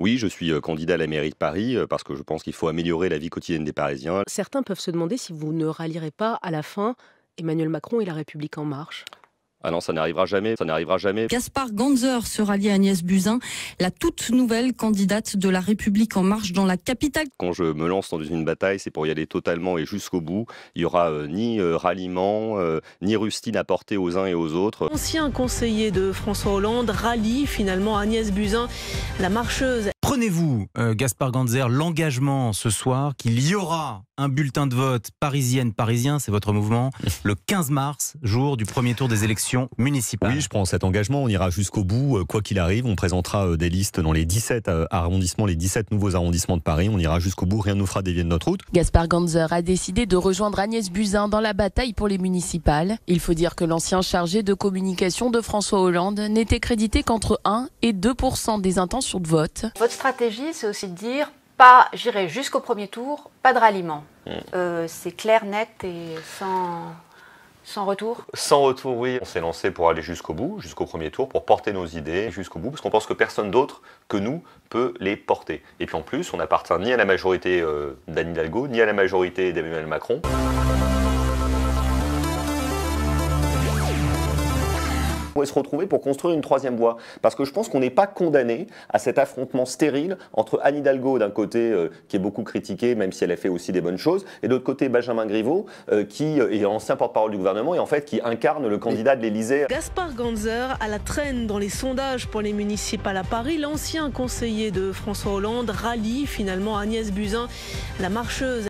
Oui, je suis euh, candidat à la mairie de Paris euh, parce que je pense qu'il faut améliorer la vie quotidienne des Parisiens. Certains peuvent se demander si vous ne rallierez pas à la fin Emmanuel Macron et la République en marche ah non, ça n'arrivera jamais, ça n'arrivera jamais. Gaspard Ganzer se rallie à Agnès Buzyn, la toute nouvelle candidate de La République en marche dans la capitale. Quand je me lance dans une bataille, c'est pour y aller totalement et jusqu'au bout. Il n'y aura euh, ni euh, ralliement, euh, ni rustine à porter aux uns et aux autres. Ancien conseiller de François Hollande rallie finalement Agnès Buzyn, la marcheuse. Prenez-vous, euh, Gaspard Ganzer, l'engagement ce soir qu'il y aura un bulletin de vote parisienne-parisien, c'est votre mouvement, le 15 mars, jour du premier tour des élections municipales. Oui, je prends cet engagement, on ira jusqu'au bout, euh, quoi qu'il arrive, on présentera euh, des listes dans les 17 arrondissements, les 17 nouveaux arrondissements de Paris, on ira jusqu'au bout, rien ne nous fera dévier de notre route. Gaspard Ganzer a décidé de rejoindre Agnès Buzyn dans la bataille pour les municipales. Il faut dire que l'ancien chargé de communication de François Hollande n'était crédité qu'entre 1 et 2 des intentions de vote stratégie, c'est aussi de dire pas, j'irai jusqu'au premier tour, pas de ralliement. Mm. Euh, c'est clair, net et sans. Sans retour Sans retour, oui. On s'est lancé pour aller jusqu'au bout, jusqu'au premier tour, pour porter nos idées jusqu'au bout, parce qu'on pense que personne d'autre que nous peut les porter. Et puis en plus, on n'appartient ni à la majorité euh, d'Anne Hidalgo, ni à la majorité d'Emmanuel Macron. pourrait se retrouver pour construire une troisième voie. Parce que je pense qu'on n'est pas condamné à cet affrontement stérile entre Anne Hidalgo d'un côté, euh, qui est beaucoup critiquée, même si elle a fait aussi des bonnes choses, et d'autre côté Benjamin Griveaux, euh, qui euh, est ancien porte-parole du gouvernement et en fait qui incarne le candidat de l'Elysée. Gaspard Ganzer, à la traîne dans les sondages pour les municipales à Paris, l'ancien conseiller de François Hollande rallie finalement Agnès Buzyn, la marcheuse